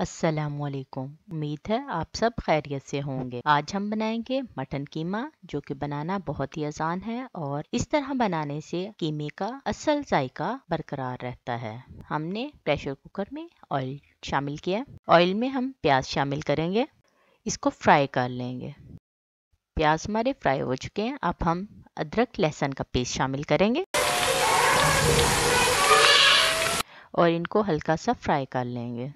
असलकुम उम्मीद है आप सब खैरियत से होंगे आज हम बनाएंगे मटन कीमा जो कि बनाना बहुत ही आसान है और इस तरह बनाने से कीमे का असल जायका बरकरार रहता है हमने प्रेशर कुकर में ऑयल शामिल किया ऑयल में हम प्याज शामिल करेंगे इसको फ्राई कर लेंगे प्याज हमारे फ्राई हो चुके हैं अब हम अदरक लहसुन का पेस्ट शामिल करेंगे और इनको हल्का सा फ्राई कर लेंगे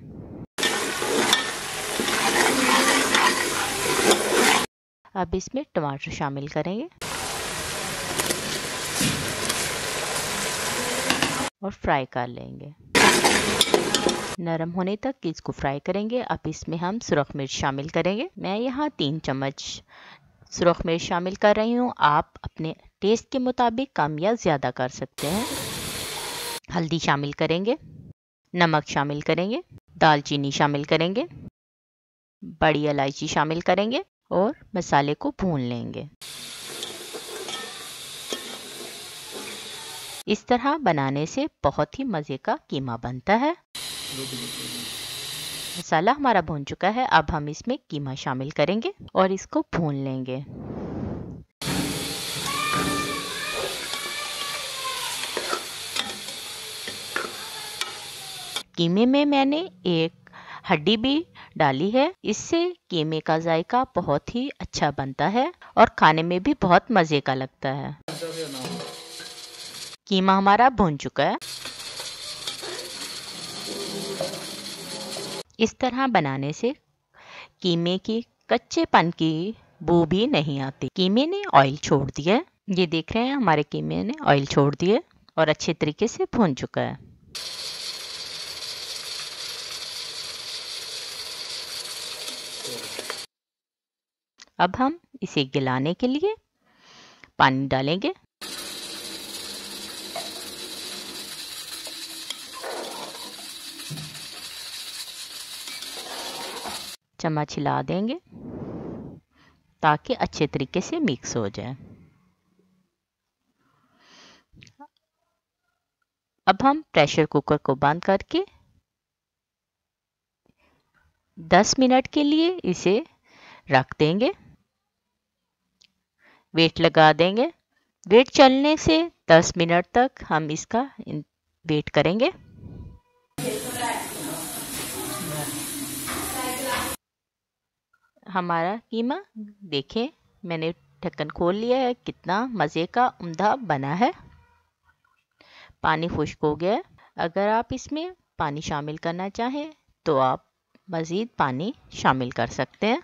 अब इसमें टमाटर शामिल करेंगे और फ्राई कर लेंगे नरम होने तक इसको फ्राई करेंगे अब इसमें हम सुरख मिर्च शामिल करेंगे मैं यहाँ तीन चम्मच सुरख मिर्च शामिल कर रही हूँ आप अपने टेस्ट के मुताबिक कम या ज़्यादा कर सकते हैं हल्दी शामिल करेंगे नमक शामिल करेंगे दालचीनी शामिल करेंगे बड़ी इलायची शामिल करेंगे और मसाले को भून लेंगे इस तरह बनाने से बहुत ही मज़े का कीमा बनता है मसाला हमारा भून चुका है अब हम इसमें कीमा शामिल करेंगे और इसको भून लेंगे कीमे में मैंने एक हड्डी भी डाली है इससे कीमे का जायका बहुत ही अच्छा बनता है और खाने में भी बहुत मज़े का लगता है कीमा हमारा भून चुका है इस तरह बनाने से कीमे की कच्चेपन की बू भी नहीं आती कीमे ने ऑयल छोड़ दिया ये देख रहे हैं हमारे कीमे ने ऑयल छोड़ दिया और अच्छे तरीके से भून चुका है अब हम इसे गिलाने के लिए पानी डालेंगे चम्मच हिला देंगे ताकि अच्छे तरीके से मिक्स हो जाए अब हम प्रेशर कुकर को बंद करके 10 मिनट के लिए इसे रख देंगे वेट लगा देंगे वेट चलने से 10 मिनट तक हम इसका वेट करेंगे हमारा कीमा देखें मैंने ढक्कन खोल लिया है कितना मज़े का उम्दा बना है पानी खुश्क हो गया अगर आप इसमें पानी शामिल करना चाहें तो आप मज़ीद पानी शामिल कर सकते हैं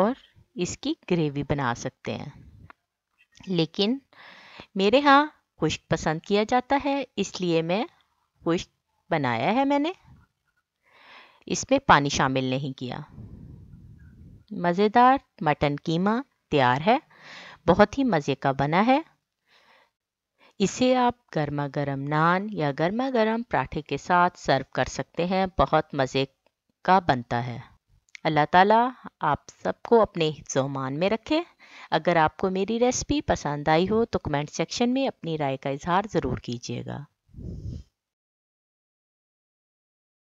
और इसकी ग्रेवी बना सकते हैं लेकिन मेरे यहाँ खुश्क पसंद किया जाता है इसलिए मैं खुश्क बनाया है मैंने इसमें पानी शामिल नहीं किया मज़ेदार मटन कीमा तैयार है बहुत ही मज़े का बना है इसे आप गर्मा गर्म नान या गर्मा गर्म पराठे के साथ सर्व कर सकते हैं बहुत मज़े का बनता है अल्लाह ताला आप सबको अपने जोमान में रखे अगर आपको मेरी रेसिपी पसंद आई हो तो कमेंट सेक्शन में अपनी राय का इजहार ज़रूर कीजिएगा